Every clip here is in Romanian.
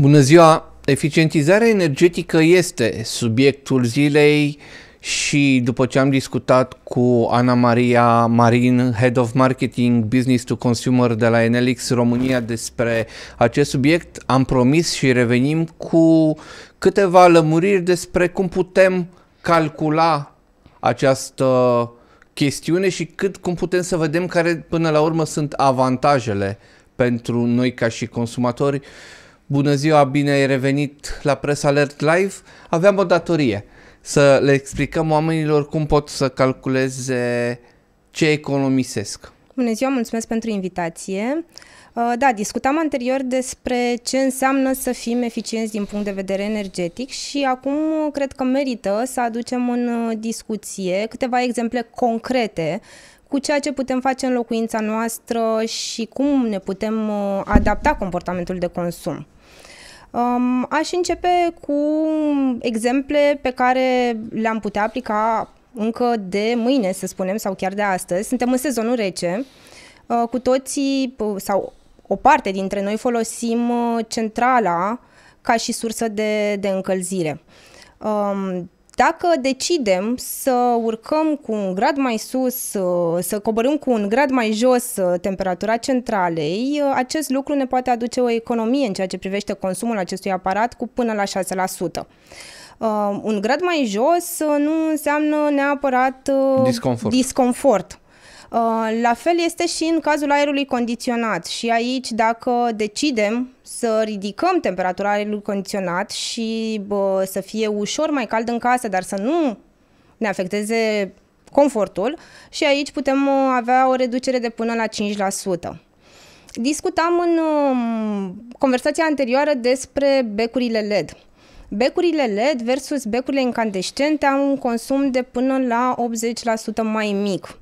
Bună ziua! Eficientizarea energetică este subiectul zilei și după ce am discutat cu Ana Maria Marin, Head of Marketing Business to Consumer de la Enelix România despre acest subiect, am promis și revenim cu câteva lămuriri despre cum putem calcula această chestiune și cât cum putem să vedem care până la urmă sunt avantajele pentru noi ca și consumatori. Uh, Bună ziua, bine ai revenit la Press Alert Live. Aveam o datorie să le explicăm oamenilor cum pot să calculeze ce economisesc. Bună ziua, mulțumesc pentru invitație. Uh, da, discutam anterior despre ce înseamnă să fim eficienți din punct de vedere energetic și acum cred că merită să aducem în uh, discuție câteva exemple concrete cu ceea ce putem face în locuința noastră și cum ne putem uh, adapta comportamentul de consum. Um, aș începe cu exemple pe care le-am putea aplica încă de mâine, să spunem, sau chiar de astăzi. Suntem în sezonul rece. Uh, cu toții, sau o parte dintre noi, folosim uh, centrala ca și sursă de, de încălzire. Um, dacă decidem să urcăm cu un grad mai sus, uh, să coborâm cu un grad mai jos uh, temperatura centralei, uh, acest lucru ne poate aduce o economie în ceea ce privește consumul acestui aparat cu până la 6%. Uh, un grad mai jos nu înseamnă neapărat uh, disconfort. disconfort Uh, la fel este și în cazul aerului condiționat și aici dacă decidem să ridicăm temperatura aerului condiționat și bă, să fie ușor mai cald în casă, dar să nu ne afecteze confortul și aici putem uh, avea o reducere de până la 5%. Discutam în um, conversația anterioară despre becurile LED. Becurile LED versus becurile incandescente au un consum de până la 80% mai mic.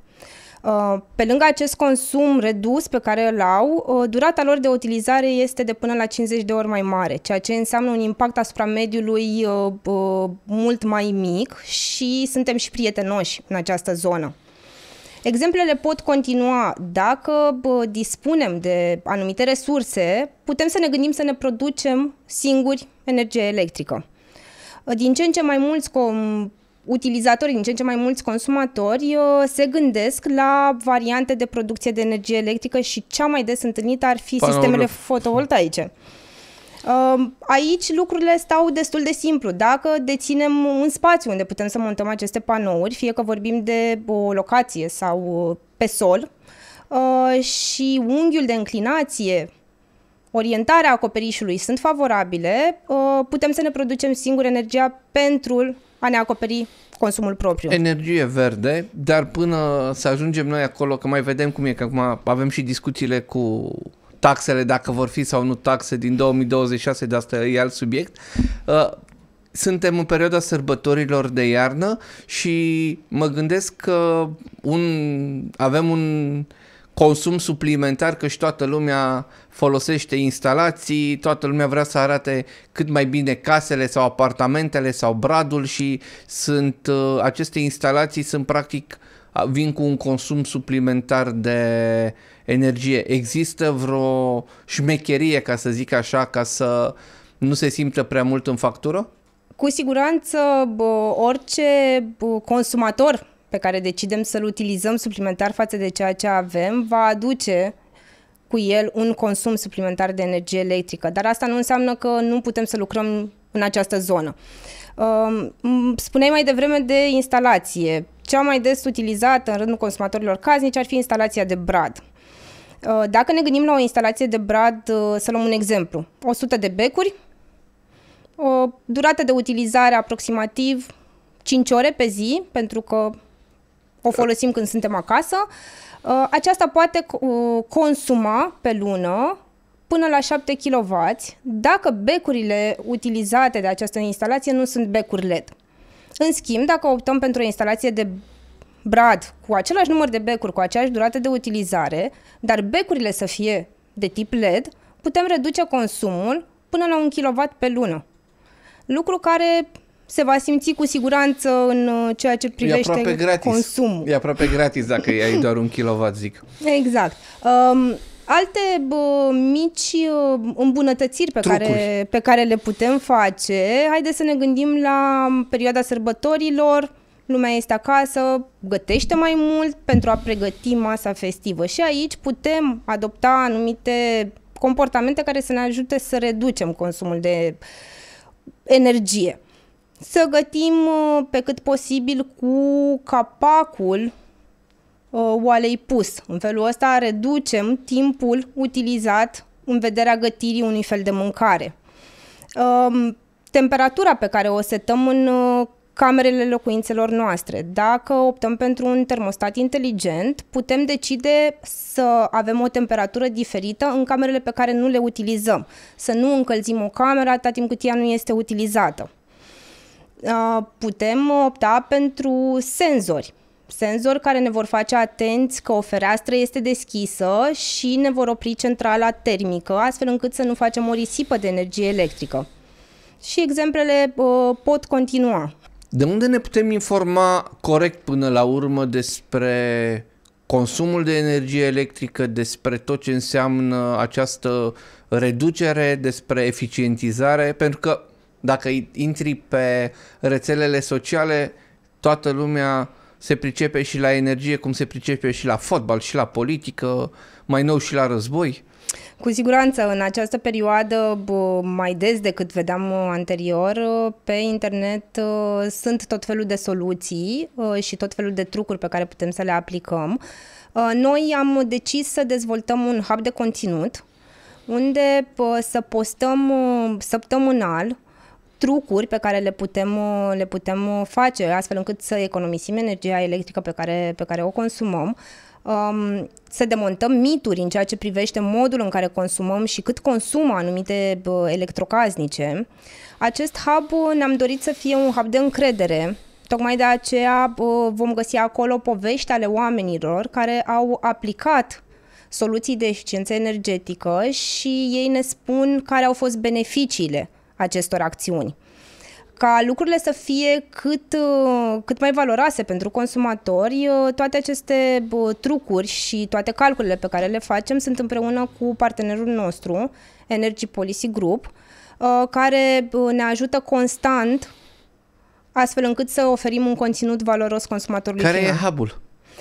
Uh, pe lângă acest consum redus pe care îl au, uh, durata lor de utilizare este de până la 50 de ori mai mare, ceea ce înseamnă un impact asupra mediului uh, mult mai mic și suntem și prietenoși în această zonă. Exemplele pot continua. Dacă dispunem de anumite resurse, putem să ne gândim să ne producem singuri energie electrică. Din ce în ce mai mulți com- utilizatorii, din ce în ce mai mulți consumatori, uh, se gândesc la variante de producție de energie electrică și cea mai des întâlnită ar fi Panouri. sistemele fotovoltaice. Um, aici lucrurile stau destul de simplu. Dacă deținem un spațiu unde putem să montăm aceste panouri, fie că vorbim de o locație sau uh, pe sol, uh, și unghiul de înclinație orientarea acoperișului sunt favorabile, uh, putem să ne producem singur energia pentru a ne acoperi consumul propriu. Energie verde, dar până să ajungem noi acolo, că mai vedem cum e, că acum avem și discuțiile cu taxele, dacă vor fi sau nu taxe din 2026, dar asta e alt subiect. Uh, suntem în perioada sărbătorilor de iarnă și mă gândesc că un, avem un consum suplimentar, că și toată lumea folosește instalații, toată lumea vrea să arate cât mai bine casele sau apartamentele sau bradul și sunt uh, aceste instalații sunt practic vin cu un consum suplimentar de energie. Există vreo șmecherie, ca să zic așa, ca să nu se simtă prea mult în factură? Cu siguranță orice consumator pe care decidem să-l utilizăm suplimentar față de ceea ce avem va aduce cu el un consum suplimentar de energie electrică. Dar asta nu înseamnă că nu putem să lucrăm în această zonă. Um, spuneai mai devreme de instalație. Cea mai des utilizată în rândul consumatorilor casnici ar fi instalația de brad. Uh, dacă ne gândim la o instalație de brad, uh, să luăm un exemplu, 100 de becuri, o durată de utilizare aproximativ 5 ore pe zi, pentru că o da. folosim când suntem acasă. Uh, aceasta poate uh, consuma pe lună până la 7 kW dacă becurile utilizate de această instalație nu sunt becuri LED. În schimb, dacă optăm pentru o instalație de brad cu același număr de becuri, cu aceeași durată de utilizare, dar becurile să fie de tip LED, putem reduce consumul până la 1 kW pe lună. Lucru care se va simți cu siguranță în uh, ceea ce privește e gratis. consumul. E aproape gratis dacă ai doar un kilowatt, zic. Exact. Um, alte bă, mici uh, îmbunătățiri pe care, pe care le putem face, haideți să ne gândim la perioada sărbătorilor, lumea este acasă, gătește mai mult pentru a pregăti masa festivă și aici putem adopta anumite comportamente care să ne ajute să reducem consumul de energie să gătim uh, pe cât posibil cu capacul uh, oalei pus. În felul ăsta reducem timpul utilizat în vederea gătirii unui fel de mâncare. Um, temperatura pe care o setăm în uh, camerele locuințelor noastre. Dacă optăm pentru un termostat inteligent, putem decide să avem o temperatură diferită în camerele pe care nu le utilizăm. Să nu încălzim o cameră atât timp cât ea nu este utilizată. Uh, putem opta pentru senzori senzori care ne vor face atenți că o fereastră este deschisă și ne vor opri centrala termică, astfel încât să nu facem o risipă de energie electrică. Și exemplele uh, pot continua. De unde ne putem informa corect până la urmă despre consumul de energie electrică, despre tot ce înseamnă această reducere, despre eficientizare? Pentru că dacă intri pe rețelele sociale, toată lumea se pricepe și la energie, cum se pricepe și la fotbal, și la politică, mai nou și la război. Cu siguranță, în această perioadă, mai des decât vedeam uh, anterior, uh, pe internet uh, sunt tot felul de soluții și tot felul de trucuri pe care putem să le aplicăm. Noi am decis să dezvoltăm un hub de conținut unde să postăm săptămânal trucuri pe care le putem, le putem face astfel încât să economisim energia electrică pe care, pe care o consumăm, um, să demontăm mituri în ceea ce privește modul în care consumăm și cât consumă anumite electrocasnice. Acest hub ne-am dorit să fie un hub de încredere Tocmai de aceea vom găsi acolo povești ale oamenilor care au aplicat soluții de eficiență energetică și ei ne spun care au fost beneficiile acestor acțiuni ca lucrurile să fie cât, uh, cât mai valoroase pentru consumatori, uh, toate aceste trucuri și toate calculele pe care le facem sunt împreună cu partenerul nostru, Energy Policy Group, uh, care ne ajută constant astfel încât să oferim un conținut valoros consumatorului Care final. e hub-ul?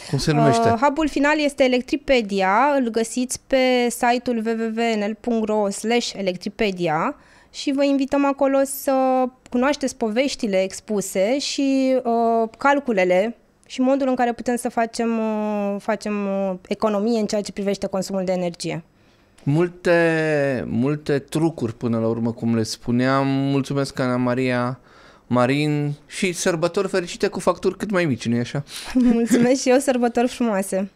Cum se numește? Uh, hub final este Electripedia, îl găsiți pe site-ul www.nl.ro electripedia și vă invităm acolo să cunoașteți poveștile expuse și uh, calculele și modul în care putem să facem, uh, facem uh, economie în ceea ce privește consumul de energie. Multe, multe trucuri până la urmă, cum le spuneam. Mulțumesc, Ana Maria Marin și sărbători fericite cu facturi cât mai mici, nu-i așa? Mulțumesc și eu, sărbători frumoase!